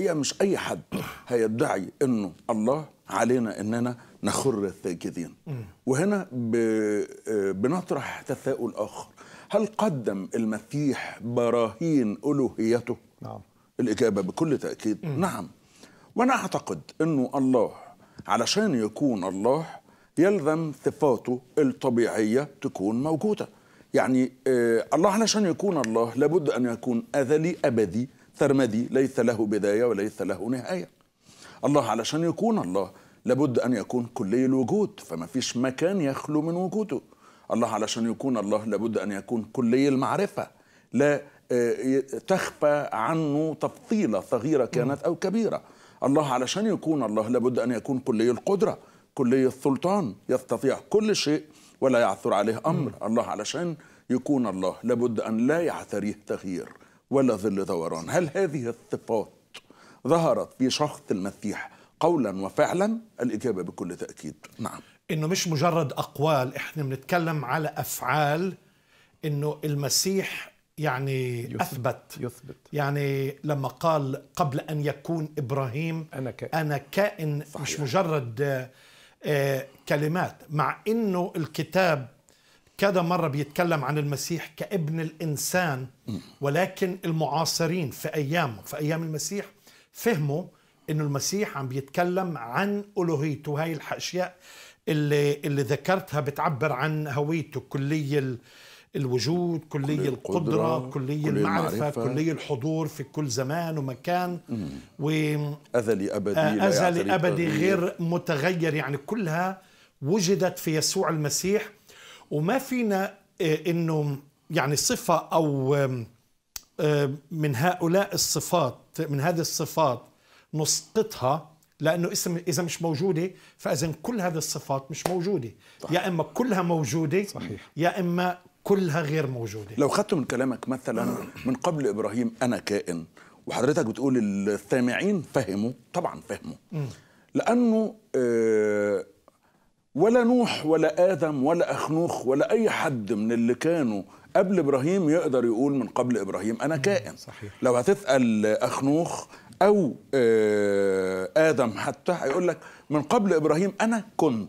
الحقيقه مش اي حد هيدعي انه الله علينا اننا نخر الثاكدين وهنا آه، بنطرح تساؤل اخر هل قدم المسيح براهين الوهيته نعم الاجابه بكل تاكيد م. نعم وانا اعتقد انه الله علشان يكون الله يلزم صفاته الطبيعيه تكون موجوده يعني آه الله علشان يكون الله لابد ان يكون ازلي ابدي ترمدي ليس له بداية وليس له نهاية الله علشان يكون الله لابد أن يكون كلي الوجود فما فيش مكان يخلو من وجوده الله علشان يكون الله لابد أن يكون كلي المعرفة لا آه، تخفى عنه تفصيلة صغيرة كانت أو كبيرة الله علشان يكون الله لابد أن يكون كلي القدرة كلي السلطان يستطيع كل شيء ولا يعثر عليه أمر الله علشان يكون الله لابد أن لا يعتريه تغيير ولا ظل دوران هل هذه الصفات ظهرت في شخص المسيح قولا وفعلا الإجابة بكل تأكيد نعم إنه مش مجرد أقوال إحنا بنتكلم على أفعال إنه المسيح يعني يثبت, أثبت يثبت يعني لما قال قبل أن يكون إبراهيم أنا كائن, أنا كائن صحيح. مش مجرد آه، كلمات مع إنه الكتاب كذا مرة بيتكلم عن المسيح كابن الإنسان ولكن المعاصرين في أيامه في أيام المسيح فهموا أنه المسيح عم بيتكلم عن ألوهيته وهي الأشياء اللي, اللي ذكرتها بتعبر عن هويته كلية الوجود كلية كلي القدرة, القدرة كلية كلي المعرفة, المعرفة كلية الحضور في كل زمان ومكان و أزلي أبدي أزلي أبدي غير متغير يعني كلها وجدت في يسوع المسيح وما فينا آه، انه يعني صفه او آه، من هؤلاء الصفات من هذه الصفات نسقطها لانه اسم اذا مش موجوده فاذا كل هذه الصفات مش موجوده صحيح. يا اما كلها موجوده صحيح. يا اما كلها غير موجوده لو خدت من كلامك مثلا من قبل ابراهيم انا كائن وحضرتك بتقول السامعين فهموا طبعا فهموا لانه آه ولا نوح ولا آدم ولا أخنوخ ولا أي حد من اللي كانوا قبل إبراهيم يقدر يقول من قبل إبراهيم أنا كائن صحيح. لو هتسأل أخنوخ أو آه، آدم حتى هيقول لك من قبل إبراهيم أنا كنت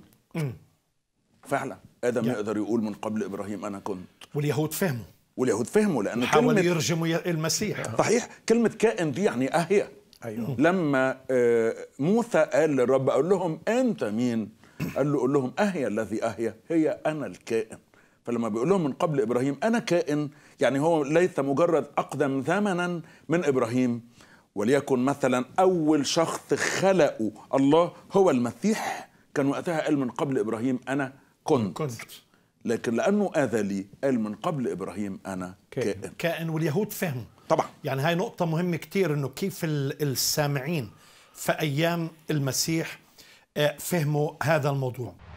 فعلا آدم يعني. يقدر يقول من قبل إبراهيم أنا كنت واليهود فهموا واليهود فهموا لأن حاولوا كلمة... يرجموا المسيح صحيح كلمة كائن دي يعني أهية أيوه. لما آه، موسى قال للرب أقول لهم أنت مين قال له قول لهم أهي الذي أهي هي أنا الكائن فلما بيقول لهم من قبل إبراهيم أنا كائن يعني هو ليس مجرد أقدم زمنا من إبراهيم وليكن مثلا أول شخص خلقه الله هو المسيح كان وقتها قال من قبل إبراهيم أنا كنت, كنت. لكن لأنه آذى قال من قبل إبراهيم أنا كائن كائن, كائن واليهود فهموا طبعا يعني هاي نقطة مهمة كتير أنه كيف السامعين في أيام المسيح آه، فهموا هذا الموضوع